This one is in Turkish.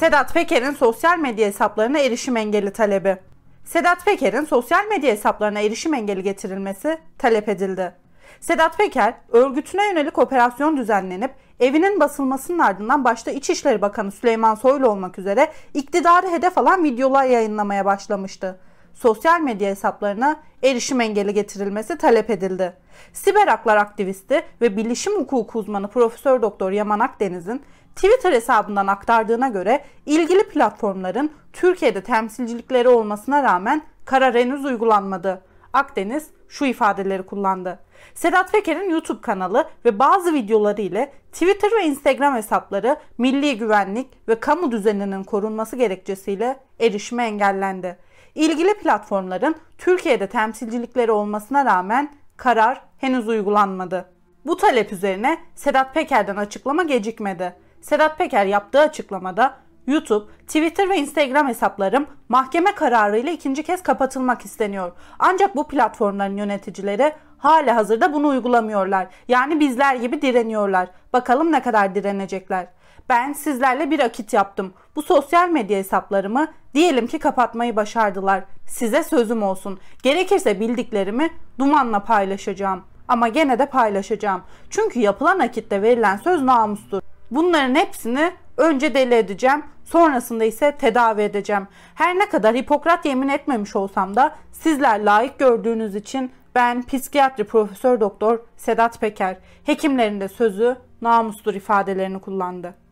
Sedat Peker'in sosyal medya hesaplarına erişim engeli talebi. Sedat Peker'in sosyal medya hesaplarına erişim engeli getirilmesi talep edildi. Sedat Peker, örgütüne yönelik operasyon düzenlenip evinin basılmasının ardından başta İçişleri Bakanı Süleyman Soylu olmak üzere iktidarı hedef alan videolar yayınlamaya başlamıştı sosyal medya hesaplarına erişim engeli getirilmesi talep edildi. Siber haklar aktivisti ve bilişim hukuku uzmanı Profesör Doktor Yaman Akdeniz'in Twitter hesabından aktardığına göre ilgili platformların Türkiye'de temsilcilikleri olmasına rağmen karar henüz uygulanmadı. Akdeniz şu ifadeleri kullandı. Sedat Peker'in YouTube kanalı ve bazı videoları ile Twitter ve Instagram hesapları milli güvenlik ve kamu düzeninin korunması gerekçesiyle erişime engellendi. İlgili platformların Türkiye'de temsilcilikleri olmasına rağmen karar henüz uygulanmadı. Bu talep üzerine Sedat Peker'den açıklama gecikmedi. Sedat Peker yaptığı açıklamada YouTube, Twitter ve Instagram hesaplarım mahkeme kararıyla ikinci kez kapatılmak isteniyor. Ancak bu platformların yöneticileri hala hazırda bunu uygulamıyorlar. Yani bizler gibi direniyorlar. Bakalım ne kadar direnecekler. Ben sizlerle bir akit yaptım. Bu sosyal medya hesaplarımı diyelim ki kapatmayı başardılar. Size sözüm olsun. Gerekirse bildiklerimi dumanla paylaşacağım. Ama gene de paylaşacağım. Çünkü yapılan akitte verilen söz namustur. Bunların hepsini önce deli edeceğim. Sonrasında ise tedavi edeceğim. Her ne kadar Hipokrat yemin etmemiş olsam da sizler layık gördüğünüz için ben psikiyatri profesör doktor Sedat Peker hekimlerin de sözü namustur ifadelerini kullandı.